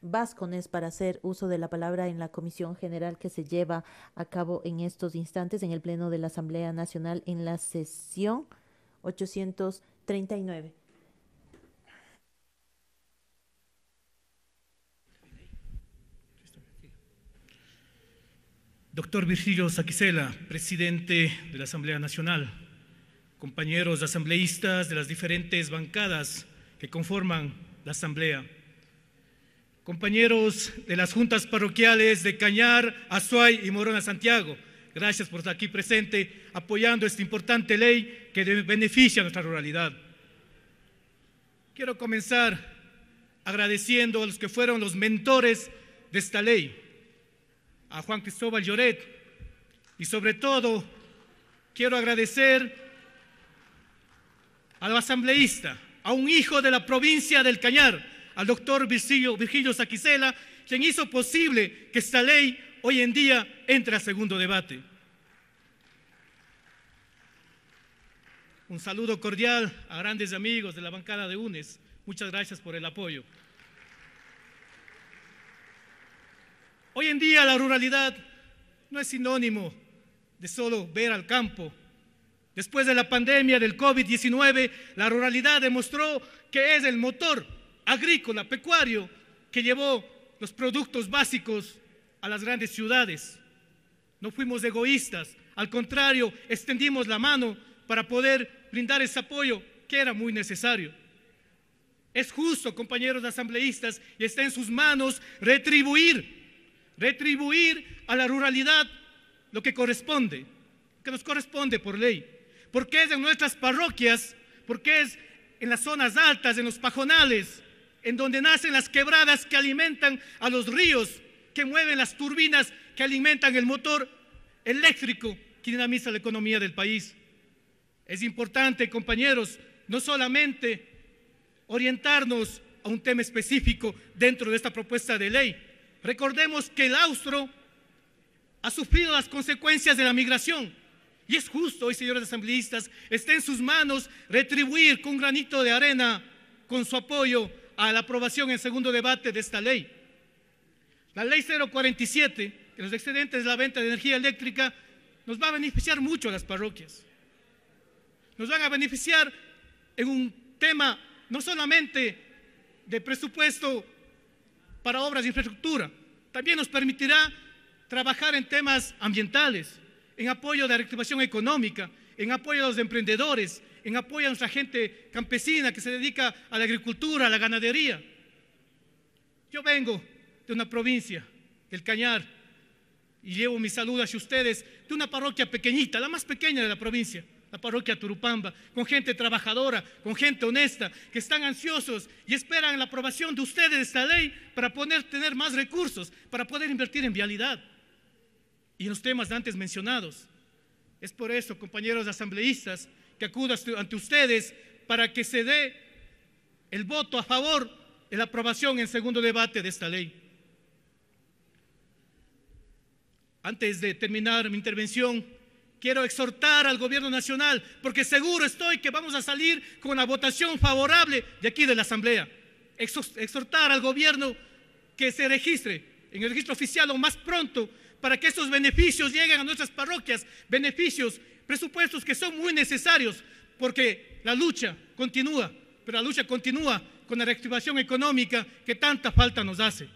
Vascones para hacer uso de la palabra en la comisión general que se lleva a cabo en estos instantes en el Pleno de la Asamblea Nacional en la sesión 839. Doctor Virgilio Saquicela, presidente de la Asamblea Nacional, compañeros asambleístas de las diferentes bancadas que conforman la Asamblea compañeros de las juntas parroquiales de Cañar, Azuay y Morona Santiago. Gracias por estar aquí presente apoyando esta importante ley que beneficia a nuestra ruralidad. Quiero comenzar agradeciendo a los que fueron los mentores de esta ley, a Juan Cristóbal Lloret, y sobre todo quiero agradecer al asambleísta, a un hijo de la provincia del Cañar, al doctor Virgilio, Virgilio Saquicela, quien hizo posible que esta ley hoy en día entre a segundo debate. Un saludo cordial a grandes amigos de la bancada de UNES. Muchas gracias por el apoyo. Hoy en día la ruralidad no es sinónimo de solo ver al campo. Después de la pandemia del COVID-19, la ruralidad demostró que es el motor agrícola, pecuario, que llevó los productos básicos a las grandes ciudades. No fuimos egoístas, al contrario, extendimos la mano para poder brindar ese apoyo que era muy necesario. Es justo, compañeros asambleístas, y está en sus manos retribuir, retribuir a la ruralidad lo que corresponde, que nos corresponde por ley, porque es en nuestras parroquias, porque es en las zonas altas, en los pajonales, en donde nacen las quebradas que alimentan a los ríos, que mueven las turbinas que alimentan el motor eléctrico que dinamiza la economía del país. Es importante, compañeros, no solamente orientarnos a un tema específico dentro de esta propuesta de ley. Recordemos que el austro ha sufrido las consecuencias de la migración. Y es justo hoy, señores asambleístas, esté en sus manos retribuir con granito de arena, con su apoyo, a la aprobación en segundo debate de esta ley. La ley 047, que los excedentes de la venta de energía eléctrica, nos va a beneficiar mucho a las parroquias. Nos van a beneficiar en un tema no solamente de presupuesto para obras de infraestructura, también nos permitirá trabajar en temas ambientales, en apoyo de reactivación económica, en apoyo a los emprendedores, en apoyo a nuestra gente campesina que se dedica a la agricultura, a la ganadería. Yo vengo de una provincia, del Cañar, y llevo mi saludo hacia ustedes de una parroquia pequeñita, la más pequeña de la provincia, la parroquia Turupamba, con gente trabajadora, con gente honesta, que están ansiosos y esperan la aprobación de ustedes de esta ley para poder tener más recursos, para poder invertir en vialidad y en los temas antes mencionados. Es por eso, compañeros asambleístas, que acudo ante ustedes para que se dé el voto a favor de la aprobación en segundo debate de esta ley. Antes de terminar mi intervención, quiero exhortar al gobierno nacional, porque seguro estoy que vamos a salir con la votación favorable de aquí de la Asamblea. Exhortar al gobierno que se registre en el registro oficial o más pronto para que estos beneficios lleguen a nuestras parroquias, beneficios, presupuestos que son muy necesarios porque la lucha continúa, pero la lucha continúa con la reactivación económica que tanta falta nos hace.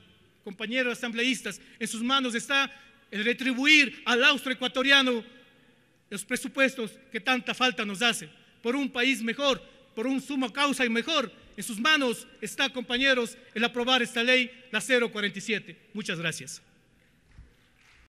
Compañeros asambleístas, en sus manos está el retribuir al austro los presupuestos que tanta falta nos hace por un país mejor, por un sumo causa y mejor. En sus manos está, compañeros, el aprobar esta ley, la 047. Muchas gracias.